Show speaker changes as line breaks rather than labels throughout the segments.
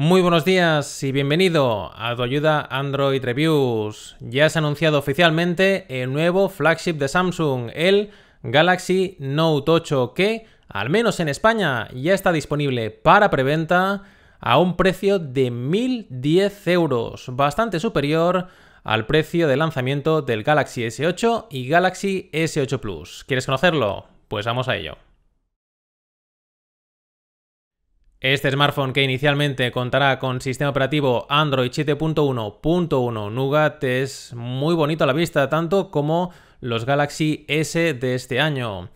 Muy buenos días y bienvenido a tu ayuda Android Reviews. Ya se ha anunciado oficialmente el nuevo flagship de Samsung, el Galaxy Note 8, que, al menos en España, ya está disponible para preventa a un precio de 1.010 euros, bastante superior al precio de lanzamiento del Galaxy S8 y Galaxy S8 Plus. ¿Quieres conocerlo? Pues vamos a ello. Este smartphone que inicialmente contará con sistema operativo Android 7.1.1 Nougat es muy bonito a la vista, tanto como los Galaxy S de este año.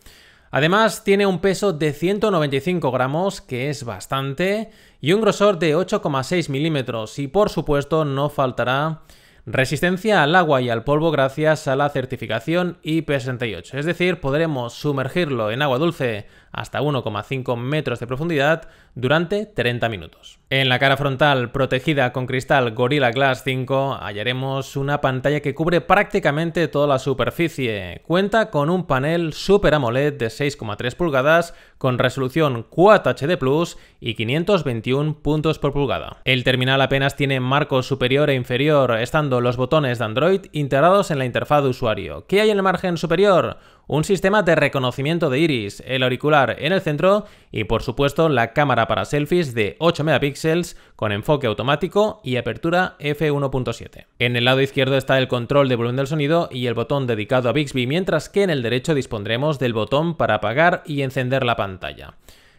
Además, tiene un peso de 195 gramos, que es bastante, y un grosor de 8,6 milímetros, y por supuesto no faltará resistencia al agua y al polvo gracias a la certificación IP68, es decir, podremos sumergirlo en agua dulce hasta 1,5 metros de profundidad durante 30 minutos. En la cara frontal protegida con cristal Gorilla Glass 5 hallaremos una pantalla que cubre prácticamente toda la superficie. Cuenta con un panel Super AMOLED de 6,3 pulgadas con resolución Quad HD Plus y 521 puntos por pulgada. El terminal apenas tiene marco superior e inferior, estando los botones de Android integrados en la interfaz de usuario. ¿Qué hay en el margen superior? un sistema de reconocimiento de iris, el auricular en el centro y por supuesto la cámara para selfies de 8 megapíxeles con enfoque automático y apertura f1.7. En el lado izquierdo está el control de volumen del sonido y el botón dedicado a Bixby, mientras que en el derecho dispondremos del botón para apagar y encender la pantalla.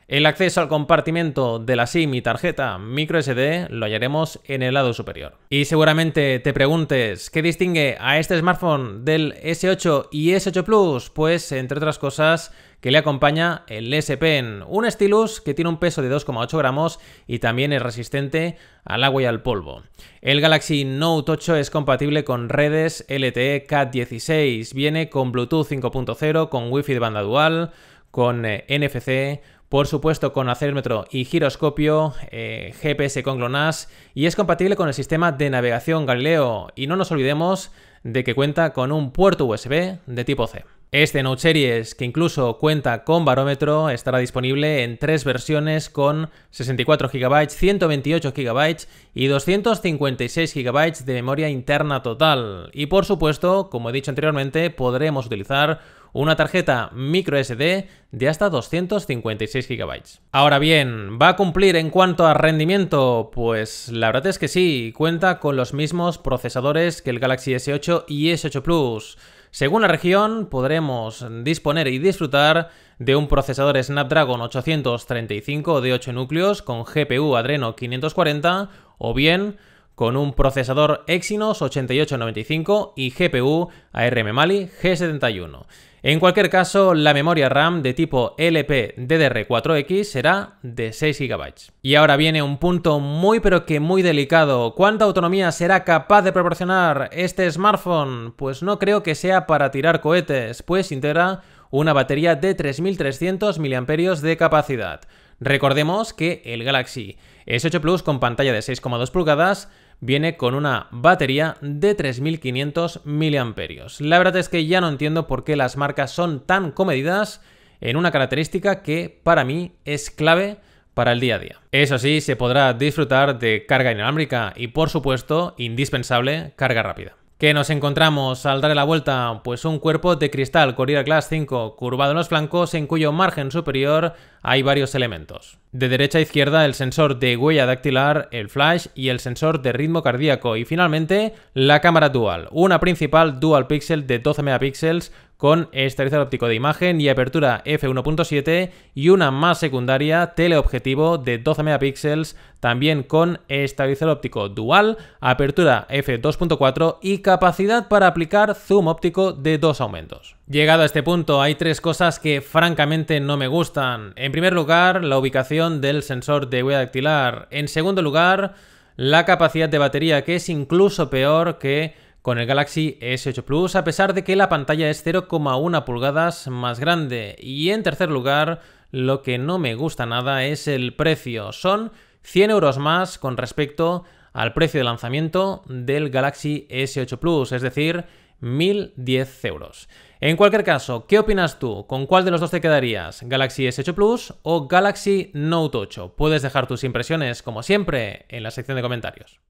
El acceso al compartimento de la SIM y tarjeta microSD lo hallaremos en el lado superior. Y seguramente te preguntes, ¿qué distingue a este smartphone del S8 y S8 Plus? Pues, entre otras cosas, que le acompaña el S Pen, un stylus que tiene un peso de 2,8 gramos y también es resistente al agua y al polvo. El Galaxy Note 8 es compatible con redes LTE Cat16, viene con Bluetooth 5.0, con Wi-Fi de banda dual, con eh, NFC, por supuesto con acelerómetro y giroscopio, eh, GPS con GLONASS y es compatible con el sistema de navegación Galileo. Y no nos olvidemos de que cuenta con un puerto USB de tipo C. Este Note Series, que incluso cuenta con barómetro, estará disponible en tres versiones con 64 GB, 128 GB y 256 GB de memoria interna total. Y por supuesto, como he dicho anteriormente, podremos utilizar una tarjeta microSD de hasta 256 GB. Ahora bien, ¿va a cumplir en cuanto a rendimiento? Pues la verdad es que sí, cuenta con los mismos procesadores que el Galaxy S8 y S8 Plus según la región, podremos disponer y disfrutar de un procesador Snapdragon 835 de 8 núcleos con GPU Adreno 540 o bien con un procesador Exynos 8895 y GPU ARM Mali G71. En cualquier caso, la memoria RAM de tipo LP ddr 4 x será de 6 GB. Y ahora viene un punto muy pero que muy delicado. ¿Cuánta autonomía será capaz de proporcionar este smartphone? Pues no creo que sea para tirar cohetes, pues integra una batería de 3.300 mAh de capacidad. Recordemos que el Galaxy S8 Plus con pantalla de 6,2 pulgadas viene con una batería de 3500 mAh. La verdad es que ya no entiendo por qué las marcas son tan comedidas en una característica que para mí es clave para el día a día. Eso sí, se podrá disfrutar de carga inalámbrica y por supuesto, indispensable, carga rápida. Que nos encontramos al darle la vuelta, pues un cuerpo de cristal Corrida Class 5 curvado en los flancos en cuyo margen superior hay varios elementos. De derecha a izquierda el sensor de huella dactilar, el flash y el sensor de ritmo cardíaco. Y finalmente la cámara dual, una principal dual pixel de 12 megapíxeles con estabilizador óptico de imagen y apertura f1.7 y una más secundaria teleobjetivo de 12 megapíxeles también con estabilizador óptico dual, apertura f2.4 y capacidad para aplicar zoom óptico de dos aumentos. Llegado a este punto hay tres cosas que francamente no me gustan. En primer lugar, la ubicación del sensor de huella dactilar. En segundo lugar, la capacidad de batería, que es incluso peor que con el Galaxy S8 Plus, a pesar de que la pantalla es 0,1 pulgadas más grande. Y en tercer lugar, lo que no me gusta nada es el precio. Son 100 euros más con respecto al precio de lanzamiento del Galaxy S8 Plus, es decir, 1.010 euros. En cualquier caso, ¿qué opinas tú? ¿Con cuál de los dos te quedarías? ¿Galaxy S8 Plus o Galaxy Note 8? Puedes dejar tus impresiones, como siempre, en la sección de comentarios.